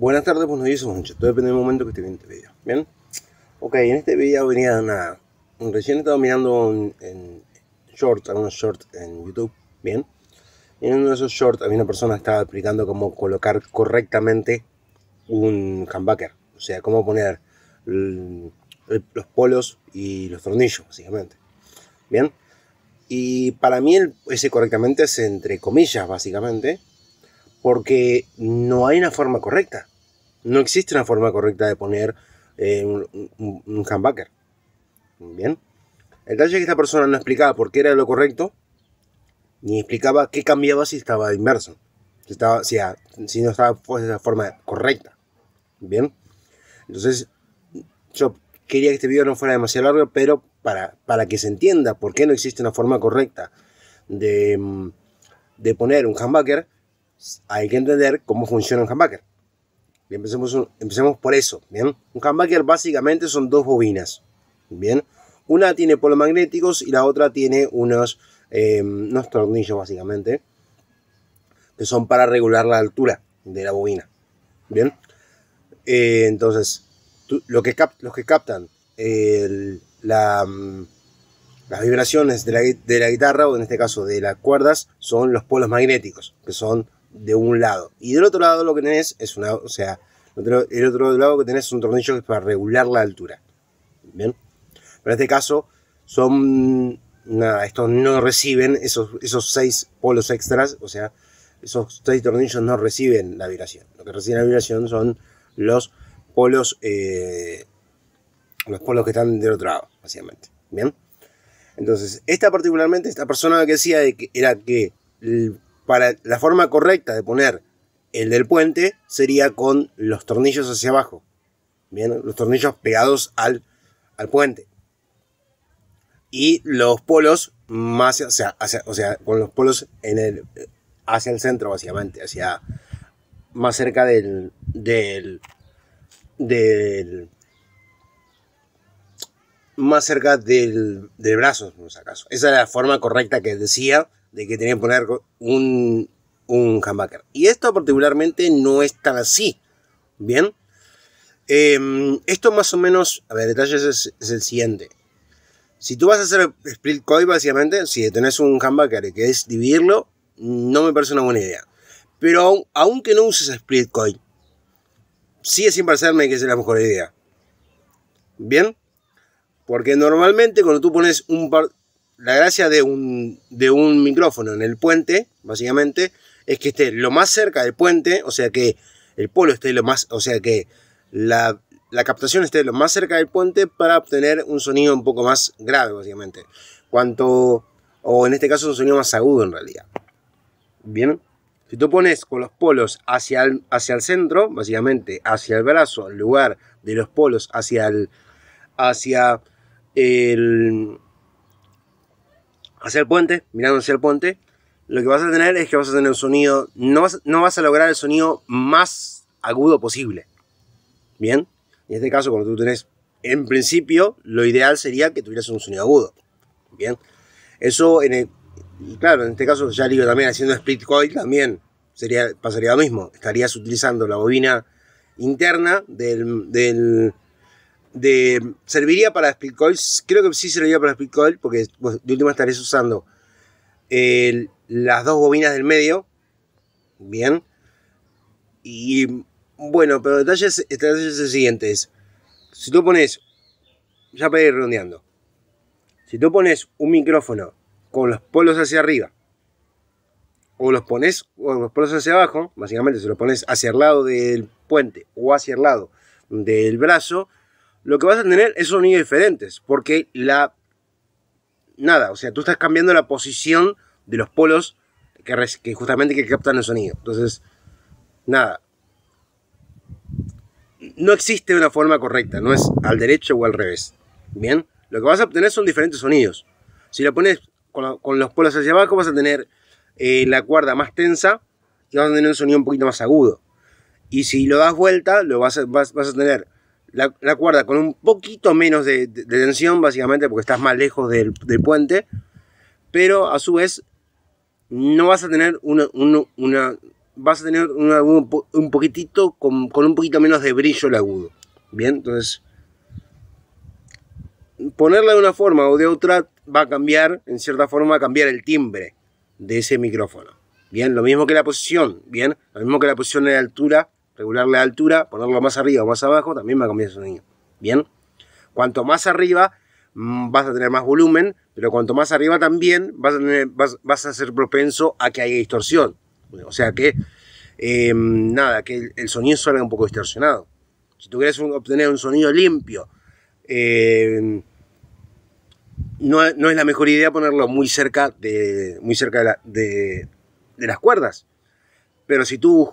Buenas tardes, pues días hizo mucho. Todo depende del momento que esté viendo este video. Bien. Ok, en este video venía nada. una. Recién estaba mirando en, en algunos shorts en YouTube. Bien. en uno de esos shorts había una persona que estaba explicando cómo colocar correctamente un humbucker. O sea, cómo poner los polos y los tornillos, básicamente. Bien. Y para mí el, ese correctamente es entre comillas, básicamente porque no hay una forma correcta. No existe una forma correcta de poner eh, un, un, Bien. El detalle es que esta persona no explicaba por qué era lo correcto, ni explicaba qué cambiaba si estaba inverso. Si, estaba, si, no estaba pues, de la forma correcta. Bien. Entonces, yo quería que este video no fuera demasiado largo, pero para, para que se entienda por qué no existe una forma correcta de, mm, de poner un humbucker, hay que entender cómo funciona un humbucker empecemos, empecemos por eso. Bien, un humbucker básicamente son dos bobinas. Bien, una tiene polos magnéticos y la otra tiene unos, eh, unos tornillos básicamente que son para regular la altura de la bobina. Bien, eh, entonces lo que los que captan mm, las vibraciones de la, de la guitarra o en este caso de las cuerdas son los polos magnéticos que son de un lado. Y del otro lado lo que tenés es una, o sea, el otro lado que tenés es un tornillo que es para regular la altura. Bien. Pero en este caso son, nada, estos no reciben esos, esos seis polos extras, o sea, esos seis tornillos no reciben la vibración. Lo que reciben la vibración son los polos, eh, los polos que están del otro lado, básicamente. Bien. Entonces, esta particularmente, esta persona que decía de que era que la forma correcta de poner el del puente sería con los tornillos hacia abajo. Bien, los tornillos pegados al, al puente. Y los polos más hacia, hacia, o sea, con los polos en el, hacia el centro, básicamente, hacia más cerca del, del, del más cerca del, del brazo, en ese acaso. Esa es la forma correcta que decía de que tenía que poner un, un Y esto particularmente no es tan así. Bien. Em, esto más o menos, a ver, detalles es, es, el siguiente. Si tú vas a hacer split coin, básicamente, si tenés un humbucker y es dividirlo, no me parece una buena idea. Pero aunque no uses split coin, sigue sin parecerme que es la mejor idea. ¿Bien? Porque normalmente cuando tú pones un par la gracia de un, micrófono en el puente, básicamente, es que esté lo más cerca del puente, o sea que el polo esté lo más, o sea que la, captación esté lo más cerca del puente para obtener un sonido un poco más grave, básicamente. Cuanto, o en este caso un sonido más agudo en realidad. Bien, si tú pones con los polos hacia el, hacia el centro, básicamente hacia el brazo, en lugar de los polos hacia el, hacia el, hacia el puente, mirando hacia el puente, lo que vas a tener es que vas a tener un sonido, no vas, a lograr el sonido más agudo posible. Bien, en este caso, cuando tú tenés, en principio, lo ideal sería que tuvieras un sonido agudo. Bien, eso en el, claro, en este caso ya digo también haciendo split coil también sería, pasaría lo mismo. Estarías utilizando la bobina interna del de serviría para Speedcoil, creo que sí serviría para Speedcoil porque pues, de última estaréis usando las dos bobinas del medio, bien, y bueno, pero detalles, detalles el siguiente si tú pones, ya para ir redondeando, si tú pones un micrófono con los polos hacia arriba, o los pones con los polos hacia abajo, básicamente se lo pones hacia el lado del puente o hacia el lado del brazo, lo que vas a tener es sonidos diferentes, porque la... Nada, o sea, tú estás cambiando la posición de los polos que, justamente que captan el sonido. Entonces, nada. No existe una forma correcta, no es al derecho o al revés. Bien, lo que vas a obtener son diferentes sonidos. Si lo pones con, los polos hacia abajo, vas a tener eh, la cuerda más tensa y vas a tener un sonido un poquito más agudo. Y si lo das vuelta, lo vas a tener la, cuerda con un poquito menos de, tensión, básicamente porque estás más lejos del, puente, pero a su vez no vas a tener una, vas a tener un, poquitito con, un poquito menos de brillo el agudo. Bien, entonces ponerla de una forma o de otra va a cambiar, en cierta forma, a cambiar el timbre de ese micrófono. Bien, lo mismo que la posición, bien, lo mismo que la posición de altura regular la altura, ponerlo más arriba o más abajo, también va a cambiar el sonido. Bien, cuanto más arriba mm, vas a tener más volumen, pero cuanto más arriba también vas a, ser propenso a que haya distorsión. O sea que, em, nada, que el, sonido salga un poco distorsionado. Si tú quieres obtener un sonido limpio, em, no, es la mejor idea ponerlo muy cerca de, muy cerca de las cuerdas. Pero si tú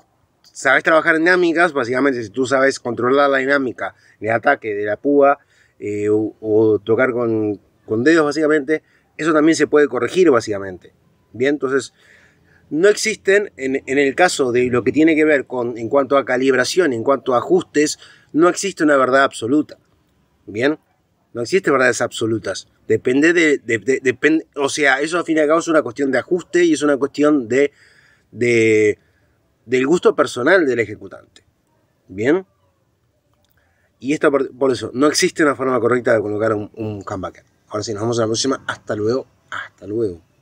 sabes trabajar dinámicas, básicamente si tú sabes controlar la dinámica de ataque de la púa eh, o, tocar con, con, dedos, básicamente, eso también se puede corregir, básicamente. Bien, entonces, no existen, en, el caso de lo que tiene que ver con, en cuanto a calibración, en cuanto a ajustes, no existe una verdad absoluta. Bien, no existe verdades absolutas. Depende de, o sea, eso al fin y al cabo es una cuestión de ajuste y es una cuestión de del gusto personal del ejecutante. ¿Bien? Y esta, por eso, no existe una forma correcta de colocar un, un Ahora sí, nos vemos en la próxima. Hasta luego. Hasta luego.